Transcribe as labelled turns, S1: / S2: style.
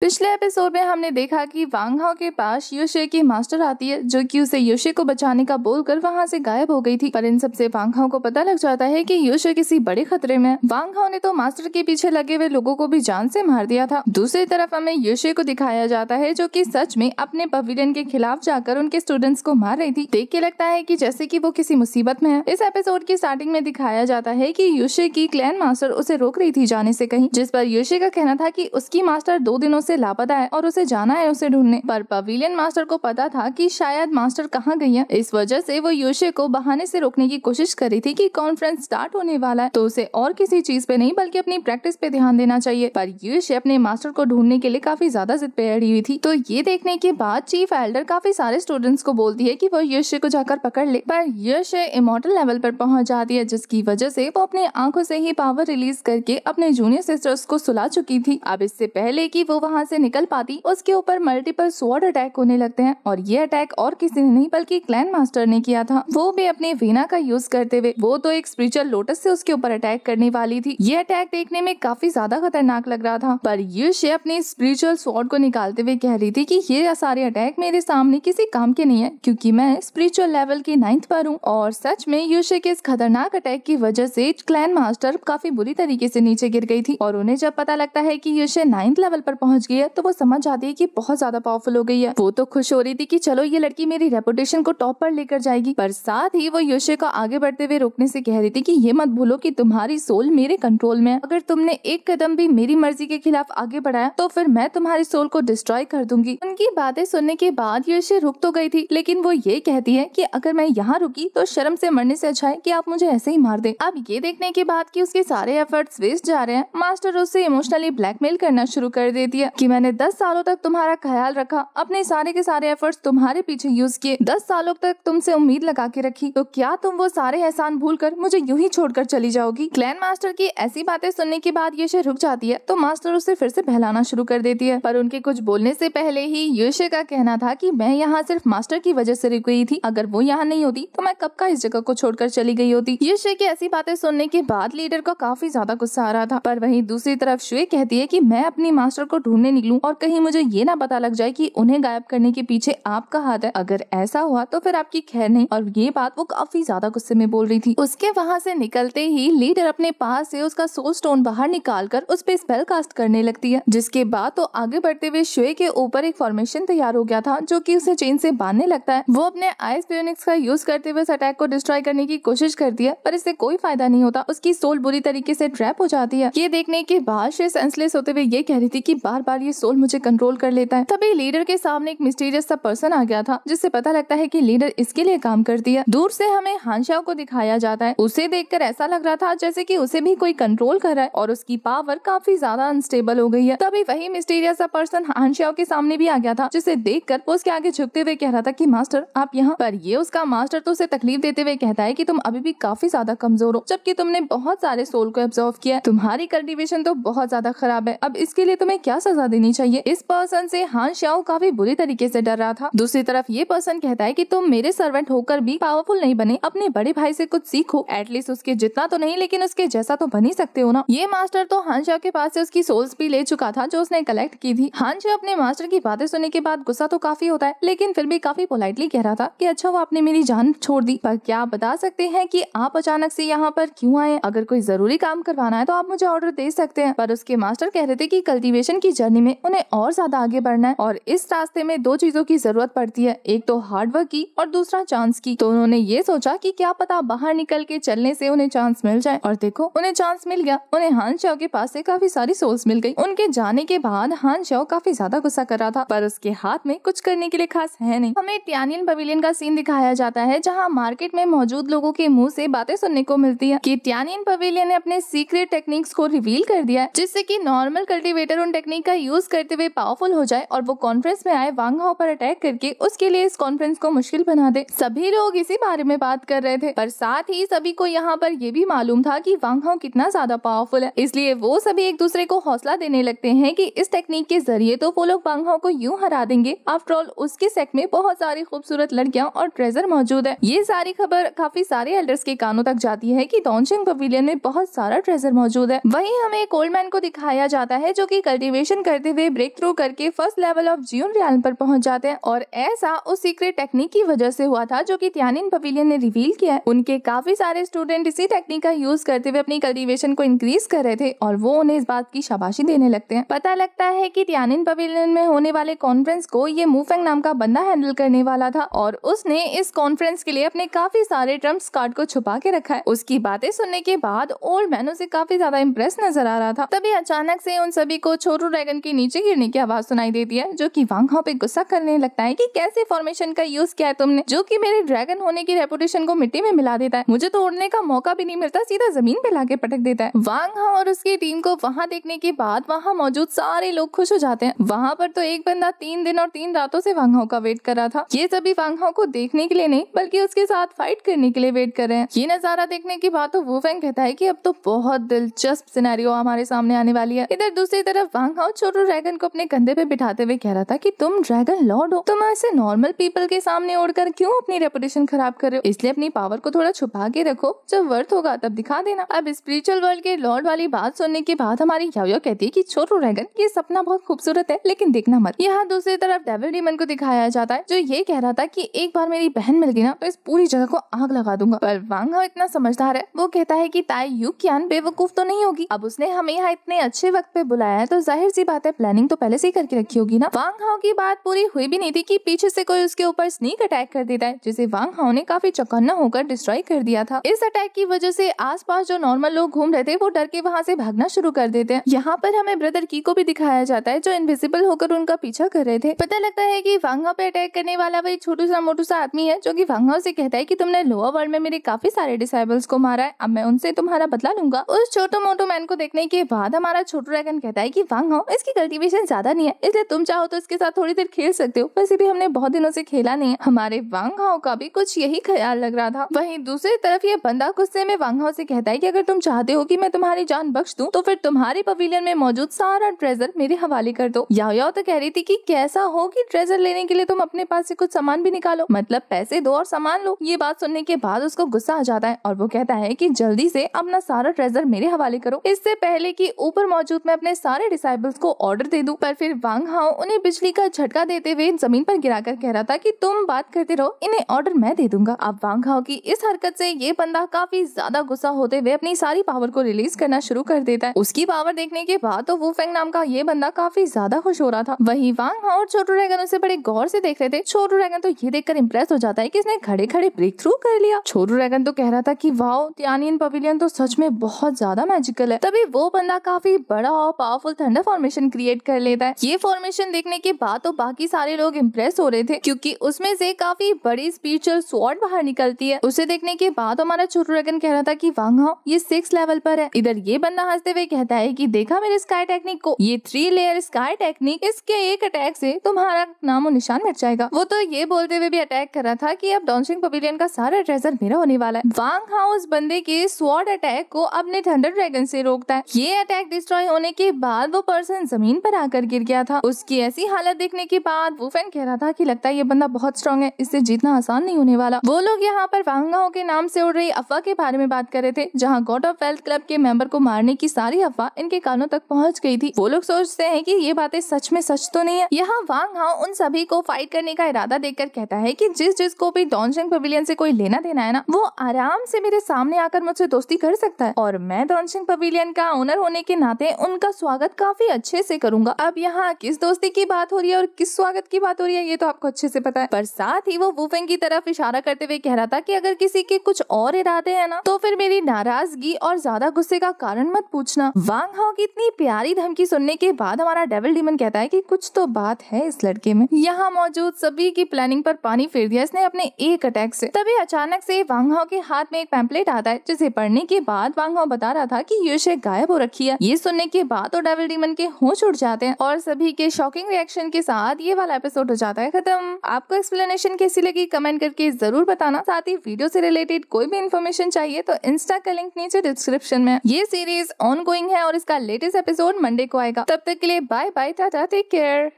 S1: पिछले एपिसोड में हमने देखा कि वांगहाओ के पास युशे की मास्टर आती है जो कि उसे युशे को बचाने का बोलकर वहां से गायब हो गई थी पर इन सब से वांगहाओ को पता लग जाता है कि युशे किसी बड़े खतरे में वांगहाओ ने तो मास्टर के पीछे लगे हुए लोगों को भी जान से मार दिया था दूसरी तरफ हमें युशे को दिखाया जाता है जो की सच में अपने पवेलियन के खिलाफ जाकर उनके स्टूडेंट्स को मार रही थी देख के लगता है की जैसे की वो किसी मुसीबत में है इस एपिसोड की स्टार्टिंग में दिखाया जाता है की युशे की क्लैन मास्टर उसे रोक रही थी जाने से कहीं जिस पर युशे का कहना था की उसकी मास्टर दो दिनों से लापता है और उसे जाना है उसे ढूंढने पर पवेलियन मास्टर को पता था कि शायद मास्टर कहाँ गई है इस वजह से वो योशे को बहाने से रोकने की कोशिश कर रही थी कि कॉन्फ्रेंस स्टार्ट होने वाला है तो उसे और किसी चीज पे नहीं बल्कि अपनी प्रैक्टिस पे ध्यान देना चाहिए पर योशे अपने मास्टर को ढूंढने के लिए काफी ज्यादा जिद पे अड़ी हुई थी तो ये देखने के बाद चीफ एल्डर काफी सारे स्टूडेंट्स को बोलती है की वो योशे को जाकर पकड़ ले पर योशे इमोटल लेवल पर पहुंच जाती है जिसकी वजह से वो अपने आंखों से ही पावर रिलीज करके अपने जूनियर सिस्टर्स को सुला चुकी थी अब इससे पहले की वो वहाँ यहाँ से निकल पाती उसके ऊपर मल्टीपल स्वॉर्ड अटैक होने लगते हैं और ये अटैक और किसी ने नहीं बल्कि क्लैन मास्टर ने किया था वो भी अपने वीना का यूज करते हुए वो तो एक स्पिरिचुअल लोटस से उसके ऊपर अटैक करने वाली थी ये अटैक देखने में काफी ज्यादा खतरनाक लग रहा था पर ये अपने स्पिरिचुअल स्वॉर्ड को निकालते हुए कह रही थी की ये सारे अटैक मेरे सामने किसी काम के नहीं है क्यूँकी मैं स्पिरिचुअल लेवल की नाइन्थ पर हूँ और सच में यूशे के इस खतरनाक अटैक की वजह से क्लैन मास्टर काफी बुरी तरीके से नीचे गिर गई थी और उन्हें जब पता लगता है की यूशे नाइन्थ लेवल पर पहुंच गई है तो वो समझ आती है कि बहुत ज्यादा पावरफुल हो गई है वो तो खुश हो रही थी कि चलो ये लड़की मेरी रेपुटेशन को टॉप पर लेकर जाएगी पर साथ ही वो योशे को आगे बढ़ते हुए रोकने से कह रही थी कि ये मत भूलो कि तुम्हारी सोल मेरे कंट्रोल में है अगर तुमने एक कदम भी मेरी मर्जी के खिलाफ आगे बढ़ाया तो फिर मैं तुम्हारी सोल को डिस्ट्रॉय कर दूंगी उनकी बातें सुनने के बाद यशे रुक तो गई थी लेकिन वो ये कहती है की अगर मैं यहाँ रुकी तो शर्म से मरने से अच्छा है की आप मुझे ऐसे ही मार दे अब ये देखने के बाद की उसके सारे एफर्ट्स वेस्ट जा रहे हैं मास्टर उसे इमोशनली ब्लैकमेल करना शुरू कर देती है कि मैंने दस सालों तक तुम्हारा ख्याल रखा अपने सारे के सारे एफर्ट्स तुम्हारे पीछे यूज किए दस सालों तक तुमसे उम्मीद लगा के रखी तो क्या तुम वो सारे एहसान भूल कर मुझे यूं ही छोड़कर चली जाओगी क्लैन मास्टर की ऐसी बातें सुनने के बाद यशे रुक जाती है तो मास्टर उसे फिर से बहलाना शुरू कर देती है पर उनके कुछ बोलने से पहले ही यशे का कहना था की मैं यहाँ सिर्फ मास्टर की वजह से रुक गई थी अगर वो यहाँ नहीं होती तो मैं कब का इस जगह को छोड़कर चली गई होती यशे की ऐसी बातें सुनने के बाद लीडर को काफी ज्यादा गुस्सा आ रहा था पर वही दूसरी तरफ श्वे कहती है की मैं अपनी मास्टर को ढूंढने करने निकलूं और कहीं मुझे ये ना पता लग जाए कि उन्हें गायब करने के पीछे आपका हाथ है अगर ऐसा हुआ तो फिर आपकी खैर नहीं और ये बात वो काफी ज्यादा गुस्से में बोल रही थी उसके वहाँ से निकलते ही लीडर अपने पास से उसका सोल स्टोन बाहर निकाल कर उस पर स्पेल कास्ट करने लगती है जिसके बाद तो आगे बढ़ते हुए श्वे के ऊपर एक फॉर्मेशन तैयार हो गया था जो की उसे चेन से बांधने लगता है वो अपने आइस प्योनिक्स का यूज करते हुए अटैक को डिस्ट्रॉय करने की कोशिश करती है पर इससे कोई फायदा नहीं होता उसकी सोल बुरी तरीके से ट्रैप हो जाती है ये देखने के बाद श्वे सेंसलेस होते हुए ये कह रही थी की बार बार ये सोल मुझे कंट्रोल कर लेता है तभी लीडर के सामने एक मिस्टीरियस सा पर्सन आ गया था जिससे पता लगता है की लीडर इसके लिए काम करती है दूर से हमें हानशाह को दिखाया जाता है उसे देखकर ऐसा लग रहा था जैसे की उसे भी कोई कंट्रोल कर रहा है और उसकी पावर काफी ज्यादा अनस्टेबल हो गई है तभी वही मिस्टीरियस सा पर्सन हानशाह के सामने भी आ गया था जिसे देख वो उसके आगे झुकते हुए कह रहा था की मास्टर आप यहाँ पर ये उसका मास्टर तो उसे तकलीफ देते हुए कहता है की तुम अभी भी काफी ज्यादा कमजोर हो जबकि तुमने बहुत सारे सोल को एब्जॉर्व किया तुम्हारी कल्टिवेशन तो बहुत ज्यादा खराब है अब इसके लिए तुम्हें क्या सजा सजा देनी चाहिए इस पर्सन से हान श्याओ काफी बुरी तरीके से डर रहा था दूसरी तरफ ये पर्सन कहता है की तुम मेरे सर्वेंट होकर भी पावरफुल नहीं बने अपने बड़े भाई से कुछ सीखो एटलीस्ट उसके जितना तो नहीं लेकिन उसके जैसा तो बन ही सकते हो ना ये मास्टर तो श्याओ के पास से उसकी सोल्स भी ले चुका था जो उसने कलेक्ट की थी श्याओ अपने मास्टर की बातें सुनने के बाद गुस्सा तो काफी होता है लेकिन फिर भी काफी पोलाइटली कह रहा था की अच्छा वो आपने मेरी जान छोड़ दी पर क्या आप बता सकते हैं की आप अचानक से यहाँ पर क्यूँ आए अगर कोई जरूरी काम करवाना है तो आप मुझे ऑर्डर दे सकते हैं पर उसके मास्टर कह रहे थे की कल्टिवेशन की जर्नी में उन्हें और ज्यादा आगे बढ़ना है और इस रास्ते में दो चीजों की जरूरत पड़ती है एक तो हार्डवर्क की और दूसरा चांस की तो उन्होंने ये सोचा की क्या पता बाहर निकल के चलने से उन्हें चांस मिल जाए और देखो उन्हें चांस मिल गया उन्हें हान शव के पास से काफी सारी सोल्स मिल गई उनके जाने के बाद हान शव काफी ज्यादा गुस्सा कर रहा था पर उसके हाथ में कुछ करने के लिए खास है नहीं हमें टियानियन पवेलियन का सीन दिखाया जाता है जहाँ मार्केट में मौजूद लोगों के मुंह से बातें सुनने को मिलती है कि टियानियन पवेलियन ने अपने सीक्रेट टेक्निक्स को रिवील कर दिया जिससे कि नॉर्मल कल्टीवेटर उन टेक्निक का यूज़ करते हुए पावरफुल हो जाए और वो कॉन्फ्रेंस में आए वांग हाओ पर अटैक करके उसके लिए इस कॉन्फ्रेंस को मुश्किल बना दे सभी लोग इसी बारे में बात कर रहे थे पर साथ ही सभी को यहाँ पर ये भी मालूम था कि वांग हाओ कितना ज्यादा पावरफुल है इसलिए वो सभी एक दूसरे को हौसला देने लगते है की इस टेक्निक के जरिए तो वो लोग वांग हाओ को यूँ हरा देंगे आफ्टर ऑल उसके सेक में बहुत सारी खूबसूरत लड़कियाँ और ट्रेजर मौजूद है ये सारी खबर काफी सारे एल्डर्स के कानों तक जाती है की डॉनशिंग पवेलियन में बहुत सारा ट्रेजर मौजूद है वही हमें एक ओल्ड मैन को दिखाया जाता है जो की कल्टिवेशन करते हुए ब्रेक थ्रू करके फर्स्ट लेवल ऑफ जियोन रियाल पर पहुंच जाते हैं और ऐसा उस सीक्रेट टेक्निक की वजह से हुआ था जो कि त्यानिन पवेलियन ने रिवील किया है उनके काफी सारे स्टूडेंट इसी टेक्निक का यूज करते हुए अपनी कल्टीवेशन को इंक्रीज कर रहे थे और वो उन्हें इस बात की शाबाशी देने लगते हैं पता लगता है की त्यानिन पवेलियन में होने वाले कॉन्फ्रेंस को ये मूफेंग नाम का बंदा हैंडल करने वाला था और उसने इस कॉन्फ्रेंस के लिए अपने काफी सारे ट्रम्प कार्ड को छुपा के रखा है उसकी बातें सुनने के बाद ओल्ड मैन उसे काफी ज्यादा इम्प्रेस नजर आ रहा था तभी अचानक से उन सभी को छोटू ड्रैगन फॉर्मेशन के नीचे गिरने की आवाज सुनाई देती है जो कि वांग हाउ पे गुस्सा करने लगता है कि कैसे फॉर्मेशन का यूज किया है तुमने जो कि मेरे ड्रैगन होने की रेपुटेशन को मिट्टी में मिला देता है मुझे तो उड़ने का मौका भी नहीं मिलता सीधा जमीन पे लाके पटक देता है वांग हाउ और उसकी टीम को वहाँ देखने के बाद वहाँ मौजूद सारे लोग खुश हो जाते हैं वहाँ पर तो एक बंदा तीन दिन और तीन रातों से वांग हाउ का वेट कर रहा था ये सभी वांग हाउ को देखने के लिए नहीं बल्कि उसके साथ फाइट करने के लिए वेट कर रहे हैं ये नजारा देखने के बाद तो वो फैंग कहता है की अब तो बहुत दिलचस्प सिनेरियो हमारे सामने आने वाली है इधर दूसरी तरफ वांग हाउ टोटो ड्रैगन को अपने कंधे पे बिठाते हुए कह रहा था कि तुम ड्रैगन लॉर्ड हो तुम ऐसे नॉर्मल पीपल के सामने उड़कर क्यों अपनी रेपुटेशन खराब कर रहे हो इसलिए अपनी पावर को थोड़ा छुपा के रखो जब वर्थ होगा तब दिखा देना अब स्पिरिचुअल वर्ल्ड के लॉर्ड वाली बात सुनने के बाद हमारी यायो कहती है की छोटो ड्रैगन ये सपना बहुत खूबसूरत है लेकिन देखना मत यहाँ दूसरी तरफ डेविल डीमन को दिखाया जाता है जो ये कह रहा था की एक बार मेरी बहन मिल गई ना तो इस पूरी जगह को आग लगा दूंगा पर वांग इतना समझदार है वो कहता है की ताई यू क्या बेवकूफ तो नहीं होगी अब उसने हमें यहाँ इतने अच्छे वक्त पे बुलाया है तो जाहिर सी बात बात है प्लानिंग तो पहले से ही करके रखी होगी ना वांग हाओ की बात पूरी हुई भी नहीं थी कि पीछे से कोई उसके ऊपर स्नीक अटैक कर देता है जिसे वांग हाओ ने काफी चौकन्ना होकर डिस्ट्रॉय कर दिया था इस अटैक की वजह से आसपास जो नॉर्मल लोग घूम रहे थे वो डर के वहाँ से भागना शुरू कर देते हैं यहाँ पर हमें ब्रदर की को भी दिखाया जाता है जो इनविजिबल होकर उनका पीछा कर रहे थे पता लगता है की वांग हाओ पे अटैक करने वाला वही छोटू सा मोटू सा आदमी है जो की वांग हाओ से कहता है की तुमने लोअर वर्ल्ड में मेरे काफी सारे डिसाइबल्स को मारा है अब मैं उनसे तुम्हारा बदला लूंगा उस छोटो मोटो मैन को देखने के बाद हमारा छोटू ड्रैगन कहता है की वांग हाओ इसकी कल्टीवेशन ज़्यादा नहीं है इसलिए तुम चाहो तो इसके साथ थोड़ी देर खेल सकते हो वैसे भी हमने बहुत दिनों से खेला नहीं है हमारे वांग का भी कुछ यही ख्याल लग रहा था वहीं दूसरी तरफ ये बंदा गुस्से में वांग से कहता है कि अगर तुम चाहते हो कि मैं तुम्हारी जान बख्श दूं तो फिर तुम्हारे पवेलियन में मौजूद सारा ट्रेजर मेरे हवाले कर दो याओ याओ तो कह रही थी कि कैसा हो कि ट्रेजर लेने के लिए तुम अपने पास से कुछ सामान भी निकालो मतलब पैसे दो और सामान लो ये बात सुनने के बाद उसको गुस्सा आ जाता है और वो कहता है की जल्दी से अपना सारा ट्रेजर मेरे हवाले करो इससे पहले की ऊपर मौजूद मैं अपने सारे डिसाइबल्स को को ऑर्डर दे दूं पर फिर वांग हाओ उन्हें बिजली का झटका देते हुए जमीन पर गिराकर कह रहा था कि तुम बात करते रहो इन्हें ऑर्डर मैं दे दूंगा अब वांग हाओ की इस हरकत से ये बंदा काफी ज्यादा गुस्सा होते हुए अपनी सारी पावर को रिलीज करना शुरू कर देता है उसकी पावर देखने के बाद तो वो फेंग नाम का ये बंदा काफी ज्यादा खुश हो रहा था वही वांग हाओ और छोटू रैगन उसे बड़े गौर से देख रहे थे छोटू रैगन तो ये देखकर इम्प्रेस हो जाता है की इसने खड़े खड़े ब्रेक थ्रू कर लिया छोटू रैगन तो कह रहा था की वाओ त्यानियन पवेलियन तो सच में बहुत ज्यादा मैजिकल है तभी वो बंदा काफी बड़ा और powerful thunder formation formation create कर लेता है ये फॉर्मेशन देखने के बाद तो बाकी सारे लोग इम्प्रेस हो रहे थे क्योंकि उसमें से काफी बड़ी स्पिरिचुअल स्वॉर्ड बाहर निकलती है उसे देखने के बाद तो हमारा छोटू रगन कह रहा था की वांग हाउ ये सिक्स लेवल पर है इधर ये बंदा हंसते हुए कहता है की देखा मेरे स्काई टेक्निक को ये थ्री लेयर स्काई टेक्निक इसके एक अटैक से तुम्हारा नामो निशान मिट जाएगा वो तो ये बोलते हुए भी अटैक कर रहा था की अब डॉन्सिंग पवेलियन का सारा ट्रेजर मेरा होने वाला है वांग हाउ उस बंदे के स्वॉर्ड अटैक को अपने थंडर ड्रैगन से रोकता है ये अटैक डिस्ट्रॉय होने के बाद वो पर्सन जमीन पर आकर गिर गया था उसकी ऐसी हालत देखने के बाद वो फैन कह रहा था कि लगता है ये बंदा बहुत स्ट्रांग है इससे जीतना आसान नहीं होने वाला वो लोग यहाँ पर वांगाओ के नाम से उड़ रही अफवाह के बारे में बात कर रहे थे जहाँ गॉड ऑफ वेल्थ क्लब के मेंबर को मारने की सारी अफवाह इनके कानों तक पहुँच गई थी वो लोग सोचते हैं की ये बातें सच में सच तो नहीं है यहाँ वांग उन सभी को फाइट करने का इरादा देख कहता है की जिस जिसको भी डॉनशंग पवेलियन ऐसी कोई लेना देना है ना वो आराम से मेरे सामने आकर मुझसे दोस्ती कर सकता है और मैं डॉनशंग पवेलियन का ओनर होने के नाते उनका स्वागत काफी अच्छे अच्छे से करूंगा अब यहाँ किस दोस्ती की बात हो रही है और किस स्वागत की बात हो रही है ये तो आपको अच्छे से पता है पर साथ ही वो वूफेंग की तरफ इशारा करते हुए कह रहा था कि अगर किसी के कुछ और इरादे है ना तो फिर मेरी नाराजगी और ज्यादा गुस्से का कारण मत पूछना वांग हाउ की इतनी प्यारी धमकी सुनने के बाद हमारा डेविल डीमन कहता है की कुछ तो बात है इस लड़के में यहाँ मौजूद सभी की प्लानिंग पर पानी फेर दिया इसने अपने एक अटैक से तभी अचानक से वांग हाउ के हाथ में एक पैम्पलेट आता है जिसे पढ़ने के बाद वांग हाउ बता रहा था की यूशे गायब हो रखी है ये सुनने के बाद तो डेविल डीमन के होश उड़ जाते हैं और सभी के शॉकिंग रिएक्शन के साथ ये वाला एपिसोड हो जाता है खत्म आपको एक्सप्लेनेशन कैसी लगी कमेंट करके जरूर बताना साथ ही वीडियो से रिलेटेड कोई भी इन्फॉर्मेशन चाहिए तो इंस्टा का लिंक नीचे डिस्क्रिप्शन में ये सीरीज ऑन है और इसका लेटेस्ट एपिसोड मंडे को आएगा तब तक के लिए bye bye tata take care